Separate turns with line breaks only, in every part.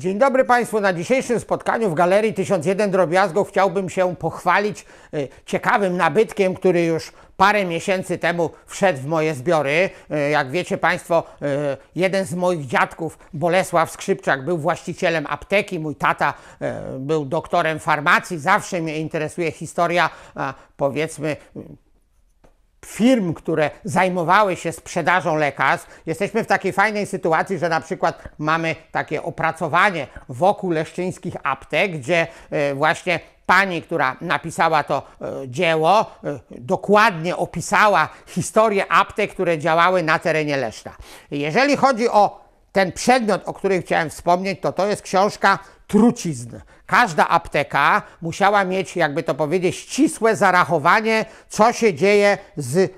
Dzień dobry Państwu. Na dzisiejszym spotkaniu w Galerii 1001 Drobiazgów chciałbym się pochwalić y, ciekawym nabytkiem, który już parę miesięcy temu wszedł w moje zbiory. Y, jak wiecie Państwo, y, jeden z moich dziadków, Bolesław Skrzypczak, był właścicielem apteki. Mój tata był doktorem farmacji. Zawsze mnie interesuje historia, powiedzmy, firm, które zajmowały się sprzedażą lekarstw. Jesteśmy w takiej fajnej sytuacji, że na przykład mamy takie opracowanie wokół leszczyńskich aptek, gdzie e, właśnie pani, która napisała to e, dzieło, e, dokładnie opisała historię aptek, które działały na terenie Leszna. Jeżeli chodzi o ten przedmiot, o którym chciałem wspomnieć, to to jest książka trucizn. Każda apteka musiała mieć, jakby to powiedzieć, ścisłe zarachowanie, co się dzieje z, e, e,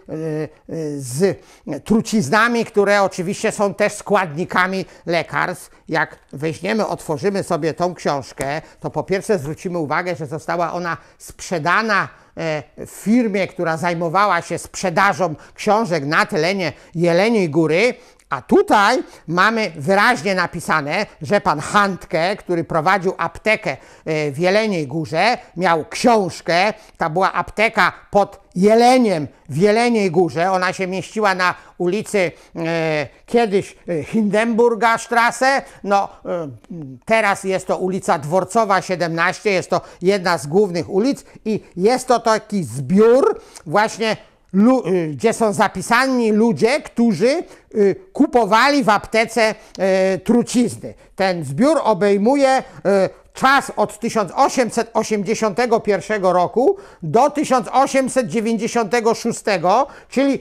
z truciznami, które oczywiście są też składnikami lekarstw. Jak weźmiemy, otworzymy sobie tą książkę, to po pierwsze zwrócimy uwagę, że została ona sprzedana e, firmie, która zajmowała się sprzedażą książek na terenie Jeleniej Góry, a tutaj mamy wyraźnie napisane, że pan Handke, który prowadził aptekę e, w Jeleniej Górze, miał książkę, ta była apteka pod Jeleniem w Jeleniej Górze, ona się mieściła na ulicy e, kiedyś e, Hindenburga Strasse, no e, teraz jest to ulica Dworcowa 17, jest to jedna z głównych ulic i jest to taki zbiór właśnie Lu, y, gdzie są zapisani ludzie, którzy y, kupowali w aptece y, trucizny. Ten zbiór obejmuje czas od 1881 roku do 1896, czyli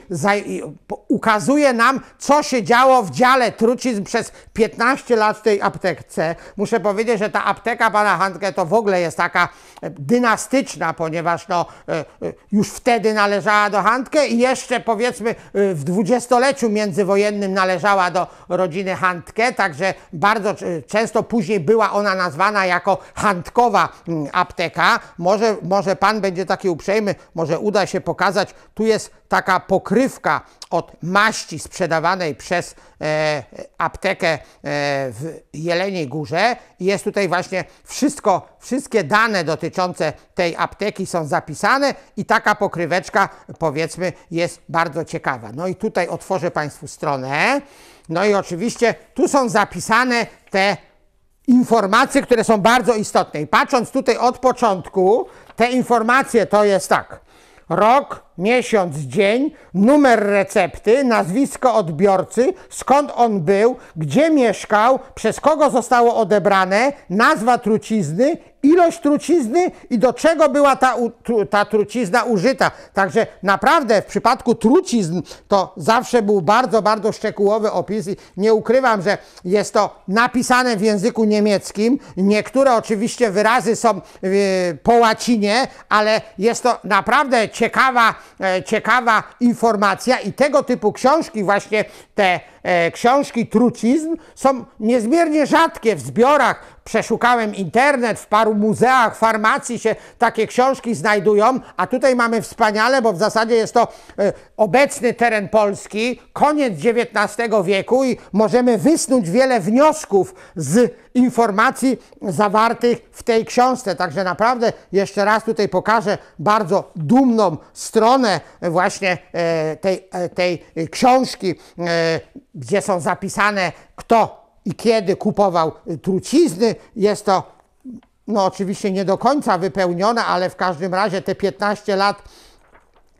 ukazuje nam, co się działo w dziale trucizn przez 15 lat w tej aptekce. Muszę powiedzieć, że ta apteka pana Handke to w ogóle jest taka e, dynastyczna, ponieważ no, e, e, już wtedy należała do Handke i jeszcze powiedzmy w dwudziestoleciu międzywojennym należała do rodziny Handke, także bardzo często później była ona nazwana jak jako handkowa mm, apteka. Może, może pan będzie taki uprzejmy, może uda się pokazać. Tu jest taka pokrywka od maści sprzedawanej przez e, aptekę e, w Jeleniej Górze. Jest tutaj właśnie wszystko, wszystkie dane dotyczące tej apteki są zapisane i taka pokryweczka powiedzmy jest bardzo ciekawa. No i tutaj otworzę Państwu stronę. No i oczywiście tu są zapisane te informacje, które są bardzo istotne. I patrząc tutaj od początku, te informacje to jest tak. Rok, miesiąc, dzień, numer recepty, nazwisko odbiorcy, skąd on był, gdzie mieszkał, przez kogo zostało odebrane, nazwa trucizny ilość trucizny i do czego była ta, ta trucizna użyta. Także naprawdę w przypadku trucizn to zawsze był bardzo, bardzo szczegółowy opis i nie ukrywam, że jest to napisane w języku niemieckim. Niektóre oczywiście wyrazy są yy, po łacinie, ale jest to naprawdę ciekawa, e, ciekawa informacja i tego typu książki, właśnie te e, książki trucizn są niezmiernie rzadkie w zbiorach Przeszukałem internet, w paru muzeach, farmacji się takie książki znajdują, a tutaj mamy wspaniale, bo w zasadzie jest to e, obecny teren Polski, koniec XIX wieku i możemy wysnuć wiele wniosków z informacji zawartych w tej książce. Także naprawdę jeszcze raz tutaj pokażę bardzo dumną stronę właśnie e, tej, e, tej książki, gdzie są zapisane kto i kiedy kupował trucizny. Jest to no oczywiście nie do końca wypełnione, ale w każdym razie te 15 lat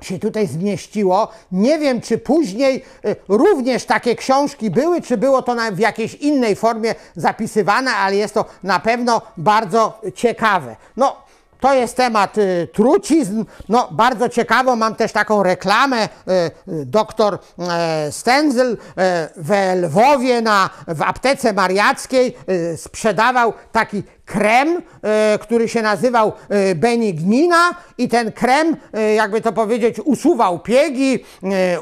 się tutaj zmieściło. Nie wiem, czy później y, również takie książki były, czy było to w jakiejś innej formie zapisywane, ale jest to na pewno bardzo ciekawe. No, to jest temat y, trucizn. No, bardzo ciekawą mam też taką reklamę. Y, y doktor y, Stenzel e, we Lwowie na, w aptece mariackiej y, sprzedawał taki krem, e, który się nazywał e, benignina i ten krem, e, jakby to powiedzieć, usuwał piegi,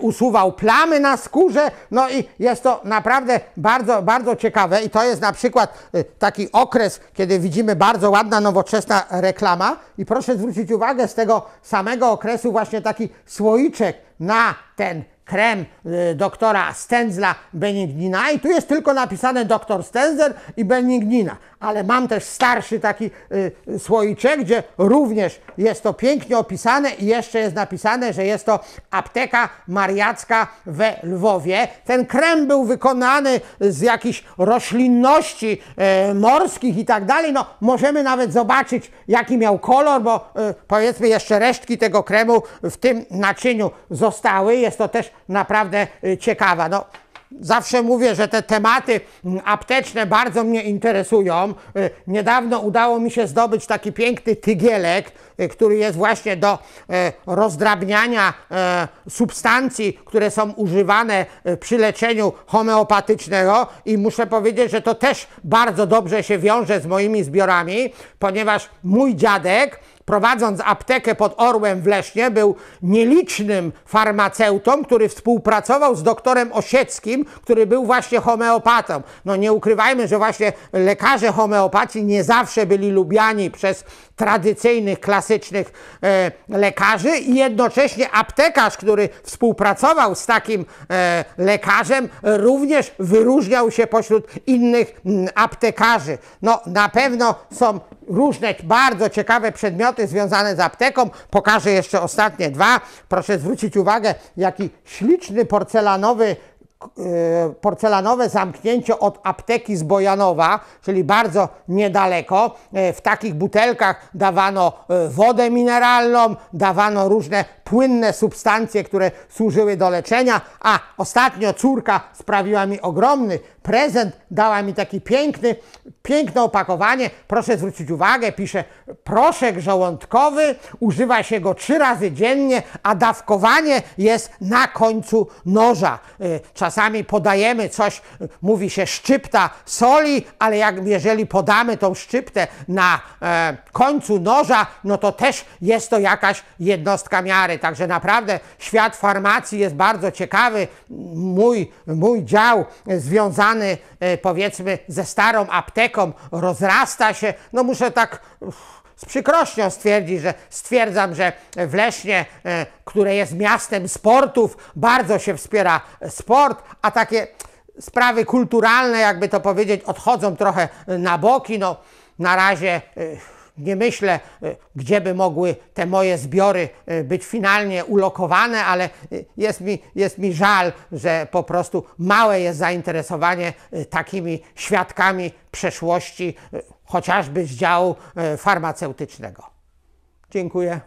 usuwał plamy na skórze, no i jest to naprawdę bardzo, bardzo ciekawe i to jest na przykład taki okres, kiedy widzimy bardzo ładna, nowoczesna reklama i proszę zwrócić uwagę, z tego samego okresu właśnie taki słoiczek na ten krem y, doktora Stenzla Benignina i tu jest tylko napisane doktor Stenzel i Benignina, ale mam też starszy taki y, y, słoiczek, gdzie również jest to pięknie opisane i jeszcze jest napisane, że jest to apteka mariacka we Lwowie. Ten krem był wykonany z jakichś roślinności morskich i tak dalej. No, możemy nawet zobaczyć, jaki miał kolor, bo powiedzmy jeszcze resztki tego kremu w tym naczyniu zostały. Jest to też naprawdę y, ciekawa. No, Zawsze mówię, że te tematy mm, apteczne bardzo mnie interesują. Y, niedawno udało mi się zdobyć taki piękny tygielek, y, który jest właśnie do e, rozdrabniania e, substancji, które są używane e, przy leczeniu homeopatycznego i muszę powiedzieć, że to też bardzo dobrze się wiąże z moimi zbiorami, ponieważ mój dziadek prowadząc aptekę pod Orłem w Lesznie, był nielicznym farmaceutą, który współpracował z doktorem Osieckim, który był właśnie homeopatą. No nie ukrywajmy, że właśnie lekarze homeopaci nie zawsze byli lubiani przez tradycyjnych, klasycznych e, lekarzy i jednocześnie aptekarz, który współpracował z takim e, lekarzem, również wyróżniał się pośród innych m, aptekarzy. No na pewno są różne bardzo ciekawe przedmioty związane z apteką. Pokażę jeszcze ostatnie dwa. Proszę zwrócić uwagę, jaki śliczny porcelanowy Y, porcelanowe zamknięcie od apteki z Bojanowa, czyli bardzo niedaleko. Y, w takich butelkach dawano y, wodę mineralną, dawano różne płynne substancje, które służyły do leczenia, a ostatnio córka sprawiła mi ogromny prezent, dała mi taki piękny, piękne opakowanie. Proszę zwrócić uwagę, pisze proszek żołądkowy, używa się go trzy razy dziennie, a dawkowanie jest na końcu noża. Czasami podajemy coś, mówi się szczypta soli, ale jak, jeżeli podamy tą szczyptę na e, końcu noża, no to też jest to jakaś jednostka miary. Także naprawdę świat farmacji jest bardzo ciekawy. Mój, mój dział związany e, powiedzmy ze starą apteką rozrasta się. No muszę tak z przykrością stwierdzi, że stwierdzam, że w Leśnie, e, które jest miastem sportów, bardzo się wspiera e, sport, a takie sprawy kulturalne, jakby to powiedzieć, odchodzą trochę na boki. No, na razie e, nie myślę, y, gdzie by mogły te moje zbiory y, być finalnie ulokowane, ale y, jest mi, jest mi żal, że po prostu małe jest zainteresowanie takimi świadkami przeszłości, chociażby z działu farmaceutycznego. Dziękuję.